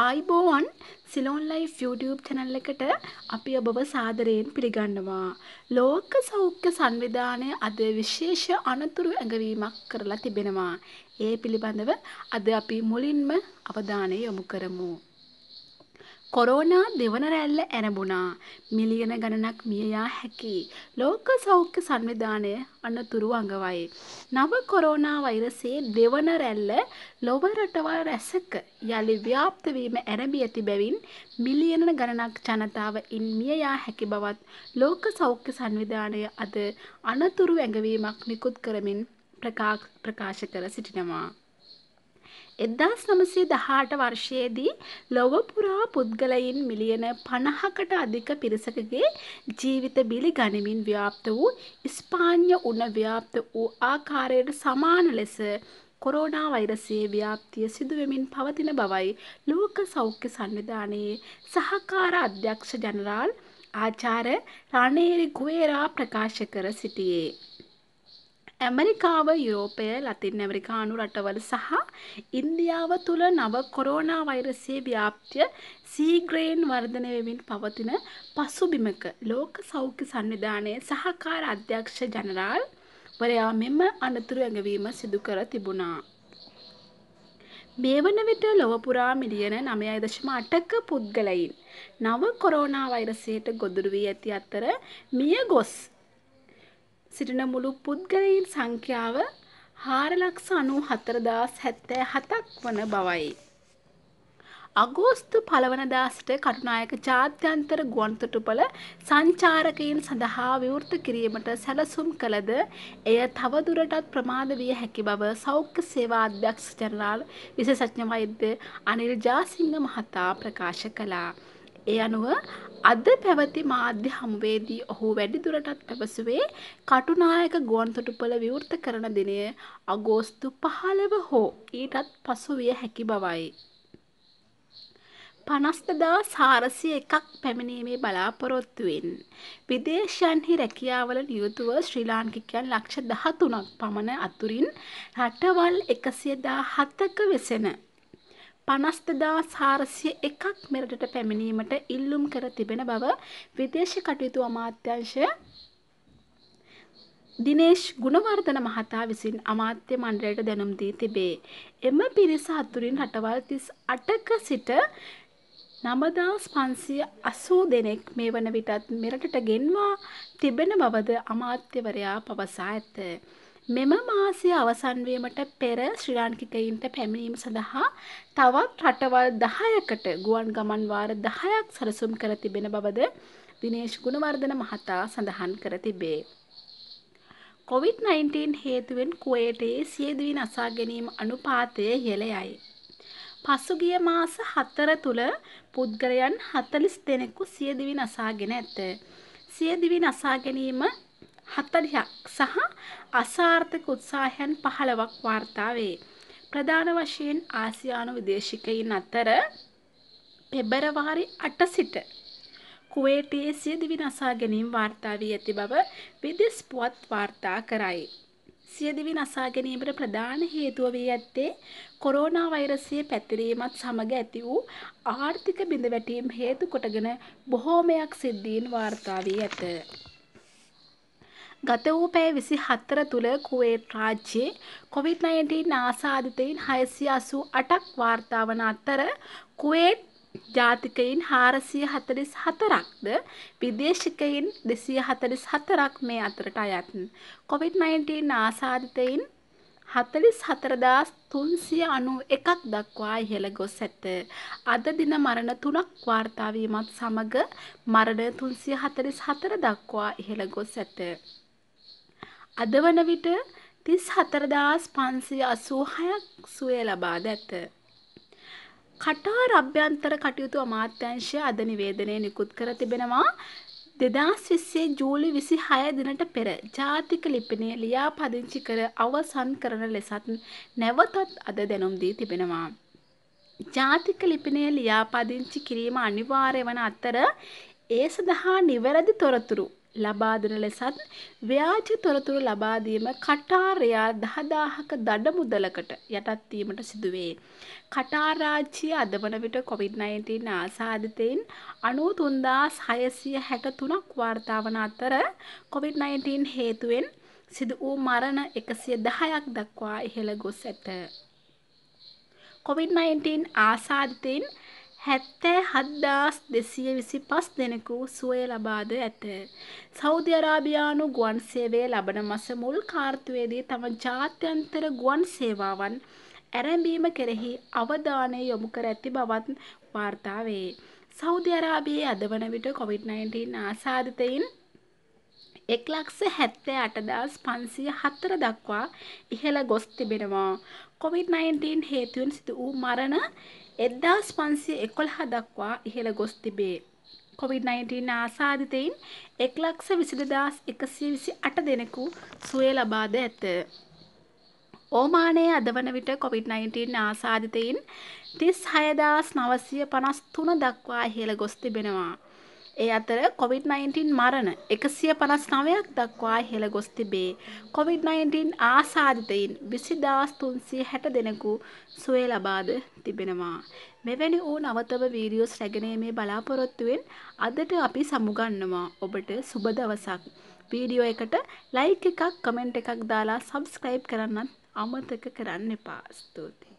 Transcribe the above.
ආයිබෝවන් Ceylon ලයි YouTube channel එකට අපි ඔබව සාදරයෙන් පිළිගන්නවා. ලෝක සෞඛ්‍ය සංවිධානය අද විශේෂ අනතුරු ඇඟවීමක් කරලා තිබෙනවා. ඒ පිළිබඳව අද අපි මුලින්ම අවධානය යොමු කරමු. කොරෝනා දෙවන රැල්ල ඇරඹුණා. මිලියන ගණනක් මිය යා හැකි. ලෝක සෞඛ්‍ය සංවිධානය අනතුරු අඟවයි. නව කොරෝනා වෛරසයේ දෙවන රැල්ල ලොව රටවල් රැසක යළි ව්‍යාප්ත වීම ඇරඹී ඇති බැවින් මිලියන ගණනක් ජනතාව ඉන් මිය යා හැකි බවත් ලෝක සෞඛ්‍ය සංවිධානය අද අනතුරු ඇඟවීමක් නිකුත් කරමින් ප්‍රකාශ කර සිටිනවා. එදදාස් නමසේ දහාට වර්ෂයේදී ලොවපුරා පුද්ගලයින් මිලියන පණහකට අධික පිරිසකගේ ජීවිත බිලි ගනිමින් ව්‍යාප්ත වූ ස්පාඤ්ඥ උන්න ව්‍යාප්ත වූ ආකාරයට සමාන ලෙස කොරෝනා වෛරසයේ ව්‍යාප්තිය සිදුවමින් පවතින බවයි ලෝක සෞඛ්‍ය සංවිධානයේ සහකාර අධ්‍යක්ෂ ජනරාල් ආචාර රණේරි ගුවේරා ප්‍රකාශ කර සිටියේ. ඇමරිකාව යුරෝපය ලතින් ඇමරිකානු රටවල සහ ඉන්දියාව තුළ නව කොරෝනා වෛරසයේ ව්‍යාප්තිය සීග්‍රේන් වර්ධනය වෙමින් පවතින පසුබිමක ලෝක සෞඛ්‍ය සංවිධානයේ සහකාර අධ්‍යක්ෂ ජනරාල් වරයා මෙම අනතුරු ඇඟවීම සිදු කර තිබුණා. මේ වන විට ලොව පුරා මිලියන 9.8ක පුද්ගලයින් නව කොරෝනා වෛරසයට ගොදුරු වී ඇති අතර මිය ගොස් සිටින මුළු පුද්ගලයින් සංඛ්‍යාව හාරලක්ෂ අනු හතරදාස් හැත්තෑ හතක් වන බවයි. අගෝස්තු පළවනදාසට කටුනායක ජාත්‍යන්තර ගුවන්තොටුපල සංචාරකයින් සඳහා විවෘත කිරීමට සැලසුම් කළද එය තවදුරටත් ප්‍රමාද විය හැකි බව සෞඛ්‍ය සේවා අධ්‍යක්ෂ ජනරාල් විශේෂඥ වෛද්‍ය අනිල් ජාසිංහ මහතා ප්‍රකාශ කළා. ඒ අනුව අද පැවති මාධ්‍ය හමුවේදී ඔහු වැඩිදුරටත් පැවසුවේ කටුනායක ගුවන්තොටුපළ විවෘත කරන දිනය අගෝස්තු පහළව හෝ ඊටත් පසු විය හැකි බවයි. පනස්තදා සාරසිය එකක් පැමිණීමේ බලාපොරොත්තුවෙන්. විදේශයන්හි රැකියාවල නියුතුව ශ්‍රී ලාංකිකයන් ලක්ෂ දහතුනක් පමණ අතුරින් රටවල් එකසියදා හත්තක වෙසෙන පනස්තදා සාරසිය එකක් මෙරටට පැමිණීමට ඉල්ලුම් කර තිබෙන බව විදේශ කටයුතු අමාත්‍යංශය දිනේශ් ගුණවර්ධන මහතා විසින් අමාත්‍ය මණ්ඩලයට දැනුම් දී තිබේ. එම පිරිස අතුරින් රටවල් තිස් අටක සිට නමදාස් පන්සිය අසූ දෙනෙක් මේ වන විටත් මෙරටට ගෙන්වා තිබෙන බවද අමාත්‍යවරයා පවසා ඇත. මෙම මාසය අවසන් වීමට පෙර ශ්‍රී ලාංකිකයින්ට පැමිණීම සඳහා තවත් රටවල් 10කට ගුවන් ගමන් වාර 10ක් සැලසුම් කර තිබෙන බවද දිනේෂ් ගුණවර්ධන මහතා සඳහන් කර තිබේ. COVID-19 හේතුවෙන් කුවේටයේ සියදිවින අසා ගැනීම අනුපාතය ඉහළ යයි. පසුගිය මාස 4 තුල පුද්ගලයන් 40 දෙනෙකු සියදිවින අසාගෙන ඇත. සියදිවින අසා ගැනීම 40ක් සහ අසාර්ථක උත්සාහයන් 15ක් වාර්තා වේ. ප්‍රධාන වශයෙන් ආසියානු විදේශිකයින් අතර පෙබරවාරි 8 සිට කුවේටයේ සිය දිවි නසා ගැනීම වාර්තා වී ඇති බව විදෙස් පුවත් වාර්තා කරයි. සිය දිවි නසා ගැනීමට ප්‍රධාන හේතුව වී ඇත්තේ කොරෝනා වෛරසයේ පැතිරීමත් සමග ඇති වූ ආර්ථික බිඳවැටීම් හේතු කොටගෙන බොහෝමයක් සිද්ධීන් වාර්තා වී ඇත. ගත වූ පැය විසි හත්තර තුළ කුවේට් රාජ්‍යයේ කොවිD-19 නාසාධිතයින් හයසි අසූ අටක් වාර්තාාවන අත්තර කුවේට් ජාතිකයින් හාරසිය හතලිස් හතරක්ද විදේශිකයින් දෙසිය හතලිස් හතරක් මේ අතරට අයත්න්. කොවිD-19 නාසාධිතයින් හතලිස් හතරදාස් තුන්සිය අනු එකක් දක්වා ඉහළ ගොස් ඇත. අද දින මරණ තුනක් වාර්තාාවීමත් සමඟ මරණ තුන්සිය හතලිස් හතර දක්වා ඉහළ ගොස් ඇත. අද වන විට 34586ක් සුවය ලබාද ඇත. කටාර් අභ්‍යන්තර කටයුතු අමාත්‍යංශය අද නිවේදනය නිකුත් කර තිබෙනවා. දෙදස් විස්සේ ජූලි විසි හය දිනට පෙර ජාතික ලිපිනය ලියා පදිංචි කර අවසන් කරන ලෙසත් නැවතත් අද දැනුම් දී තිබෙනවා. ජාතික ලිපිනය ලියාපදිංචි කිරීම අනිවාර්ය වන අතර ඒ සඳහා නිවැරදි තොරතුරු ලබා දෙන ලෙසත් ව්‍යාජ තොරතුරු ලබා දීම කටාරයා 10000ක දඩ මුදලකට යටත් වීමට සිදුවේ. කටාර් රාජ්‍යය අද වන විට COVID-19 ආසාදිතයින් 93663ක් වාර්තා වන අතර COVID-19 හේතුවෙන් සිදු වූ මරණ 110ක් දක්වා ඉහළ ගොස් ඇත. COVID-19 ආසාදිතයින් 1 හැත්තෑ හද්දාස් දෙසිය විසි පස් දෙනෙකු සුවය ලබාද ඇත. සෞධ අරාභියානු ගුවන් සේවේ ලබන මස මුල් කාර්තුවේදී තම ජාත්‍යන්තර ගුවන් සේවාවන් ඇරැඹීම කෙරෙහි අවධානය යොමු කර ඇති බවත් වාර්තාවේ. සෞධ අරාබයේ අදවන විට කොවිD-19 ආසාධිතයින් එක් ලක්ෂ හැත්තෑ අටදස් පන්සිය හත්තර දක්වා ඉහළ ගොස් තිබෙනවා. COVID-19 හේතුවෙන් සිදු වූ මරණ එද්දාස් පන්සිය එකොළහ දක්වා ඉහළ ගොස් තිබේ. COVID-19 ආසාධිතයින් එක් ලක්ෂ විසිදදස් එකසිය විසි අට දෙනෙකු සුවය ලබාද ඇත. ඕමානයේ අද වන විට COVID-19 ආසාධිතයින් තිස් හයදාස් නවසය පනස් තුන දක්වා ඉහළ ගොස් තිබෙනවා. ඒ අතර කොවිD-19 මරණ එකසිය පනස් නවයක් දක්වා හෙළ ගොස් තිබේ. කොවිD-19 ආසාධිතයින් විසිදාස් තුන්සිය හැට දෙනකු සුවේ ලබාද තිබෙනවා. මෙවැනි වූ නවතව වීඩියෝස් රැගෙනීමේ බලාපොරොත්තුවෙන් අදට අපි සමුගන්නවා ඔබට සුබ දවසක්. වීඩියෝ එකට ලයික් එකක් කමෙන්ට් එකක් දාලා සබස්ක්‍රයිබ් කරන්නත් අමතක කරන්න එපා ස්තුතියි.